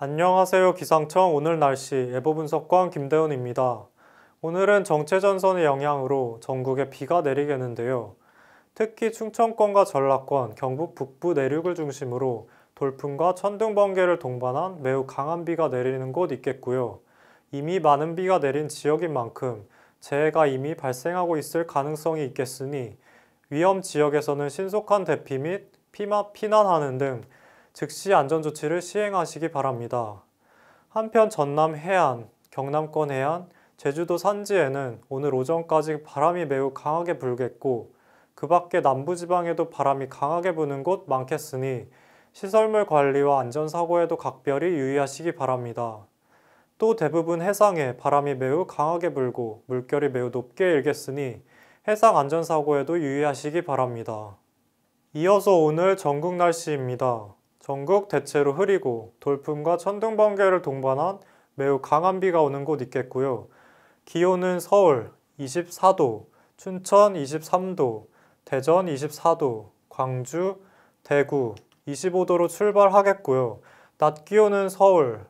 안녕하세요 기상청 오늘 날씨 예보 분석관 김대훈입니다. 오늘은 정체전선의 영향으로 전국에 비가 내리겠는데요. 특히 충청권과 전라권, 경북 북부 내륙을 중심으로 돌풍과 천둥 번개를 동반한 매우 강한 비가 내리는 곳 있겠고요. 이미 많은 비가 내린 지역인 만큼 재해가 이미 발생하고 있을 가능성이 있겠으니 위험 지역에서는 신속한 대피 및 피마, 피난하는 등 즉시 안전조치를 시행하시기 바랍니다. 한편 전남 해안, 경남권 해안, 제주도 산지에는 오늘 오전까지 바람이 매우 강하게 불겠고 그 밖에 남부지방에도 바람이 강하게 부는 곳 많겠으니 시설물 관리와 안전사고에도 각별히 유의하시기 바랍니다. 또 대부분 해상에 바람이 매우 강하게 불고 물결이 매우 높게 일겠으니 해상 안전사고에도 유의하시기 바랍니다. 이어서 오늘 전국 날씨입니다. 전국 대체로 흐리고 돌풍과 천둥 번개를 동반한 매우 강한 비가 오는 곳 있겠고요. 기온은 서울 24도, 춘천 23도, 대전 24도, 광주, 대구 25도로 출발하겠고요. 낮 기온은 서울,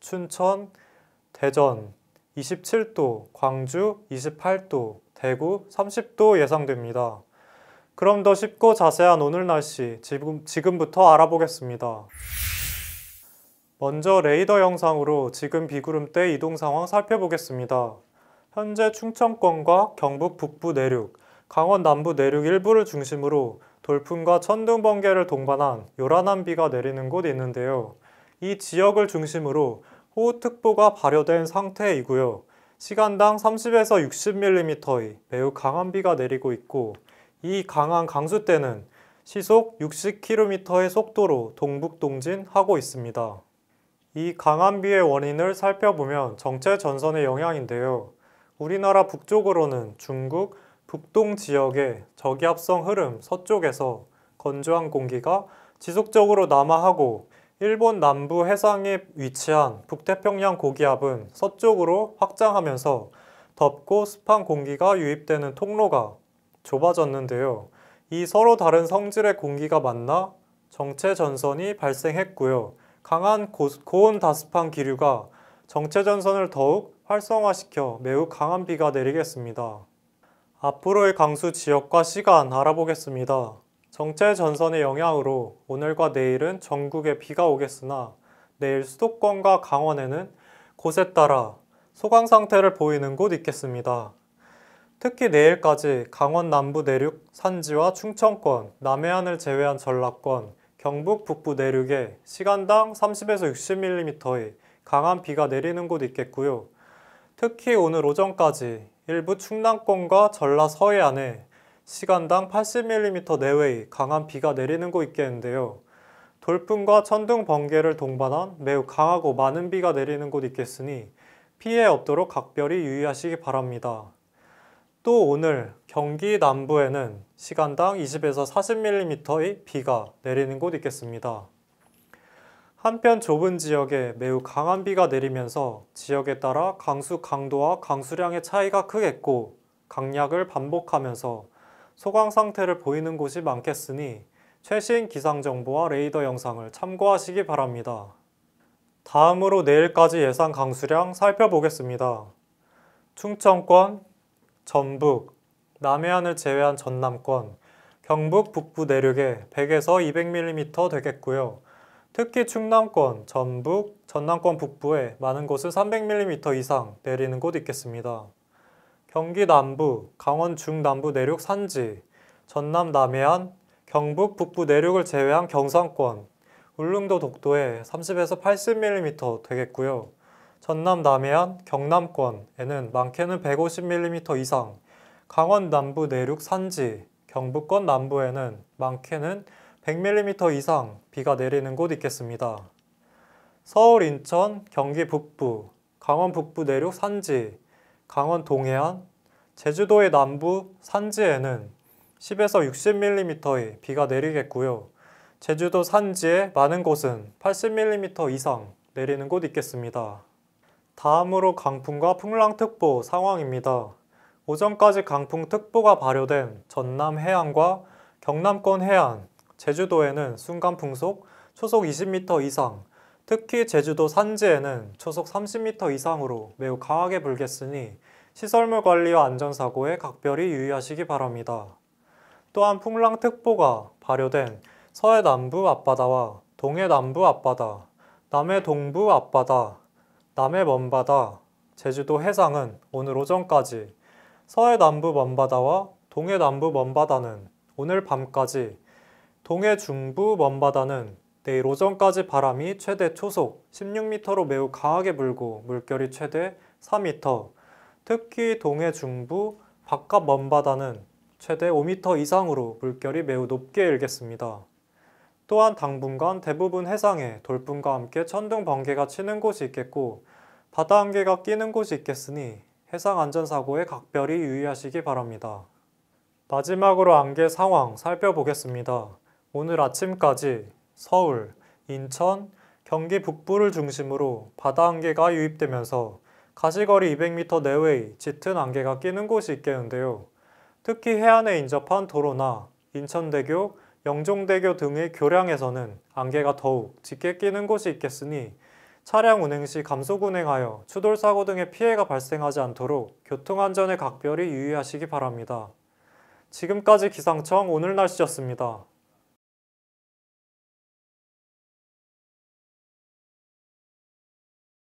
춘천, 대전 27도, 광주 28도, 대구 30도 예상됩니다. 그럼 더 쉽고 자세한 오늘 날씨 지금, 지금부터 알아보겠습니다. 먼저 레이더 영상으로 지금 비구름대 이동 상황 살펴보겠습니다. 현재 충청권과 경북 북부 내륙, 강원 남부 내륙 일부를 중심으로 돌풍과 천둥 번개를 동반한 요란한 비가 내리는 곳이 있는데요. 이 지역을 중심으로 호우특보가 발효된 상태이고요. 시간당 30에서 60mm의 매우 강한 비가 내리고 있고 이 강한 강수 대는 시속 60km의 속도로 동북동진하고 있습니다. 이 강한 비의 원인을 살펴보면 정체 전선의 영향인데요. 우리나라 북쪽으로는 중국 북동 지역의 저기압성 흐름 서쪽에서 건조한 공기가 지속적으로 남하하고 일본 남부 해상에 위치한 북태평양 고기압은 서쪽으로 확장하면서 덥고 습한 공기가 유입되는 통로가 좁아졌는데요. 이 서로 다른 성질의 공기가 만나 정체 전선이 발생했고요. 강한 고, 고온 다습한 기류가 정체 전선을 더욱 활성화시켜 매우 강한 비가 내리겠습니다. 앞으로의 강수 지역과 시간 알아보겠습니다. 정체 전선의 영향으로 오늘과 내일은 전국에 비가 오겠으나 내일 수도권과 강원에는 곳에 따라 소강 상태를 보이는 곳 있겠습니다. 특히 내일까지 강원 남부 내륙 산지와 충청권, 남해안을 제외한 전라권, 경북 북부 내륙에 시간당 30에서 60mm의 강한 비가 내리는 곳 있겠고요. 특히 오늘 오전까지 일부 충남권과 전라 서해안에 시간당 80mm 내외의 강한 비가 내리는 곳 있겠는데요. 돌풍과 천둥 번개를 동반한 매우 강하고 많은 비가 내리는 곳 있겠으니 피해 없도록 각별히 유의하시기 바랍니다. 또 오늘 경기 남부에는 시간당 20에서 40mm의 비가 내리는 곳이 있겠습니다. 한편 좁은 지역에 매우 강한 비가 내리면서 지역에 따라 강수 강도와 강수량의 차이가 크겠고 강약을 반복하면서 소강 상태를 보이는 곳이 많겠으니 최신 기상정보와 레이더 영상을 참고하시기 바랍니다. 다음으로 내일까지 예상 강수량 살펴보겠습니다. 충청권, 전북, 남해안을 제외한 전남권, 경북 북부 내륙에 100에서 200mm 되겠고요. 특히 충남권, 전북, 전남권 북부에 많은 곳은 300mm 이상 내리는 곳 있겠습니다. 경기 남부, 강원 중남부 내륙 산지, 전남 남해안, 경북 북부 내륙을 제외한 경상권, 울릉도 독도에 30에서 80mm 되겠고요. 전남 남해안, 경남권에는 많게는 150mm 이상, 강원 남부 내륙 산지, 경북권 남부에는 많게는 100mm 이상 비가 내리는 곳 있겠습니다. 서울, 인천, 경기 북부, 강원 북부 내륙 산지, 강원 동해안, 제주도의 남부 산지에는 10에서 60mm의 비가 내리겠고요. 제주도 산지의 많은 곳은 80mm 이상 내리는 곳 있겠습니다. 다음으로 강풍과 풍랑특보 상황입니다. 오전까지 강풍특보가 발효된 전남 해안과 경남권 해안, 제주도에는 순간풍속 초속 20m 이상, 특히 제주도 산지에는 초속 30m 이상으로 매우 강하게 불겠으니 시설물 관리와 안전사고에 각별히 유의하시기 바랍니다. 또한 풍랑특보가 발효된 서해 남부 앞바다와 동해 남부 앞바다, 남해 동부 앞바다, 남해 먼바다, 제주도 해상은 오늘 오전까지, 서해 남부 먼바다와 동해 남부 먼바다는 오늘 밤까지, 동해 중부 먼바다는 내일 오전까지 바람이 최대 초속 16m로 매우 강하게 불고 물결이 최대 4m, 특히 동해 중부 바깥 먼바다는 최대 5m 이상으로 물결이 매우 높게 일겠습니다. 또한 당분간 대부분 해상에 돌풍과 함께 천둥 번개가 치는 곳이 있겠고 바다 안개가 끼는 곳이 있겠으니 해상 안전사고에 각별히 유의하시기 바랍니다. 마지막으로 안개 상황 살펴보겠습니다. 오늘 아침까지 서울, 인천, 경기 북부를 중심으로 바다 안개가 유입되면서 가시거리 200m 내외의 짙은 안개가 끼는 곳이 있겠는데요. 특히 해안에 인접한 도로나 인천대교, 영종대교 등의 교량에서는 안개가 더욱 짙게 끼는 곳이 있겠으니 차량 운행 시 감속 운행하여 추돌 사고 등의 피해가 발생하지 않도록 교통안전에 각별히 유의하시기 바랍니다. 지금까지 기상청 오늘 날씨였습니다.